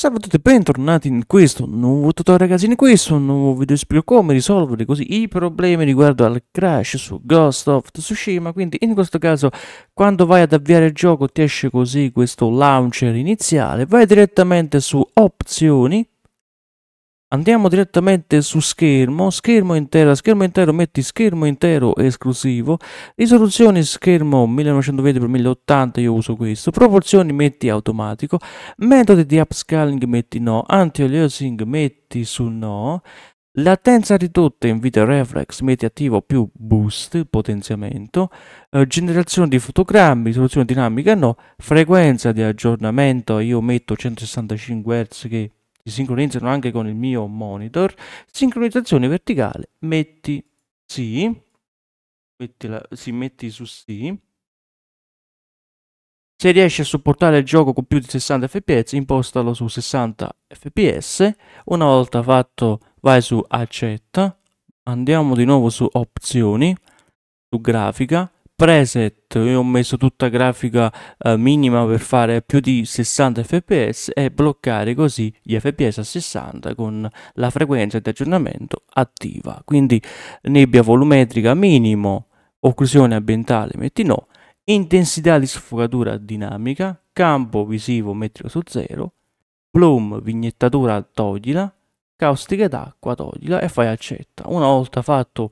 Salve a tutti e bentornati in questo nuovo tutorial ragazzi, in questo nuovo video spiego come risolvere così i problemi riguardo al crash su Ghost of Tsushima, quindi in questo caso quando vai ad avviare il gioco ti esce così questo launcher iniziale, vai direttamente su opzioni, Andiamo direttamente su schermo, schermo intero, schermo intero, metti schermo intero esclusivo, risoluzione schermo 1920x1080, io uso questo, proporzioni metti automatico, metodi di upscaling metti no, anti-aliasing metti su no, Latenza ridotta in video reflex, metti attivo più boost, potenziamento, eh, generazione di fotogrammi, risoluzione dinamica no, frequenza di aggiornamento, io metto 165 Hz che si sincronizzano anche con il mio monitor. Sincronizzazione verticale, metti sì, mettila, sì, metti su sì. Se riesci a supportare il gioco con più di 60 fps, impostalo su 60 fps. Una volta fatto, vai su accetta. Andiamo di nuovo su opzioni, su grafica, preset io ho messo tutta grafica eh, minima per fare più di 60 fps e bloccare così gli fps a 60 con la frequenza di aggiornamento attiva quindi nebbia volumetrica minimo occlusione ambientale metti no intensità di sfogatura dinamica campo visivo mettilo su zero bloom vignettatura toglila caustica d'acqua toglila e fai accetta una volta fatto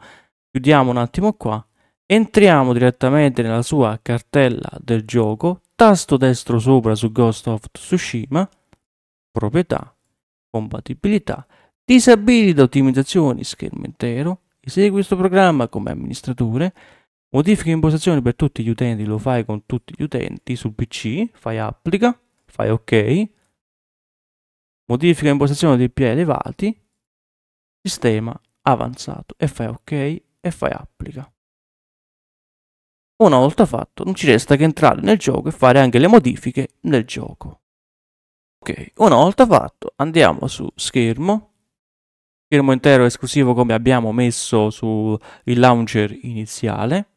chiudiamo un attimo qua Entriamo direttamente nella sua cartella del gioco, tasto destro sopra su Ghost of Tsushima, proprietà, compatibilità, disabilita ottimizzazioni schermo intero, esegui questo programma come amministratore, modifica impostazioni per tutti gli utenti, lo fai con tutti gli utenti sul PC, fai applica, fai ok, modifica impostazioni PI elevati, sistema avanzato e fai ok e fai applica. Una volta fatto non ci resta che entrare nel gioco e fare anche le modifiche nel gioco. Ok, una volta fatto andiamo su schermo, schermo intero esclusivo come abbiamo messo sul launcher iniziale.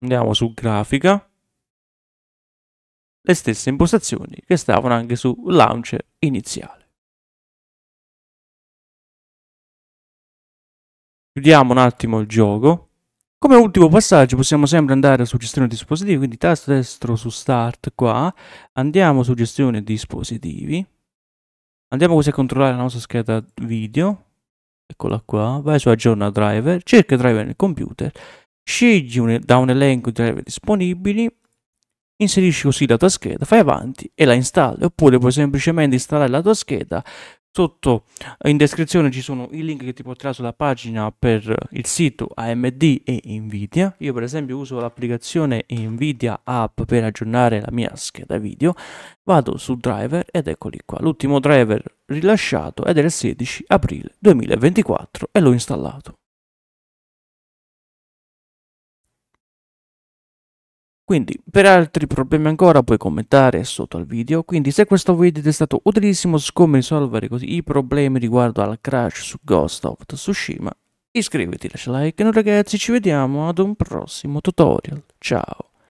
Andiamo su grafica, le stesse impostazioni che stavano anche sul launcher iniziale. Chiudiamo un attimo il gioco. Come ultimo passaggio possiamo sempre andare su gestione dispositivi, quindi tasto destro su start qua, andiamo su gestione dispositivi, andiamo così a controllare la nostra scheda video, eccola qua, vai su aggiorna driver, cerca driver nel computer, scegli un, da un elenco di driver disponibili, inserisci così la tua scheda, fai avanti e la installi, oppure puoi semplicemente installare la tua scheda Sotto eh, in descrizione ci sono i link che ti porterà sulla pagina per eh, il sito AMD e Nvidia. Io per esempio uso l'applicazione Nvidia App per aggiornare la mia scheda video. Vado su driver ed eccoli qua. L'ultimo driver rilasciato è del 16 aprile 2024 e l'ho installato. Quindi, per altri problemi ancora puoi commentare sotto al video, quindi se questo video ti è stato utilissimo su come risolvere così i problemi riguardo al crash su Ghost of Tsushima, iscriviti, lascia like e noi ragazzi ci vediamo ad un prossimo tutorial. Ciao!